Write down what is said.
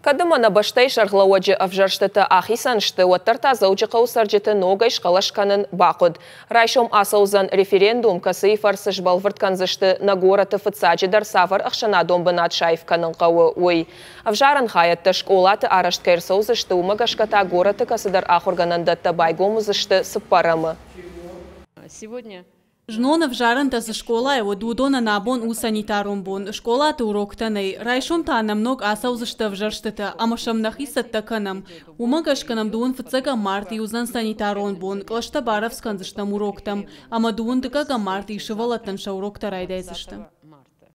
Кадымана баштай шарғылауаджы авжарштыты ақисаншты оттарта зауджы қаусаржыты ногай шқалашқанын бақыд. Райшом асаузан референдум касы фарсыш на нагораты фыцаджыдар савар ақшанадом бынат шайфканын қауы ой. Авжарын хайатты школаты арашт кайрсаузышты умагашката гораты касыдар байгому байгомызышты сыппарамы. Сегодня... Жнонов жарынта за школа е од удона набон усанитаром бон. Школата уроктанай. Райшумта намног асау зашта в жарштата, ама шамнахисат таканам. Умагашканам дуун фцага марти узан санитарон бон. Клашта баравскан заштам уроктам. Ама дуун дыкага марти шывалатан ша урокта зашта.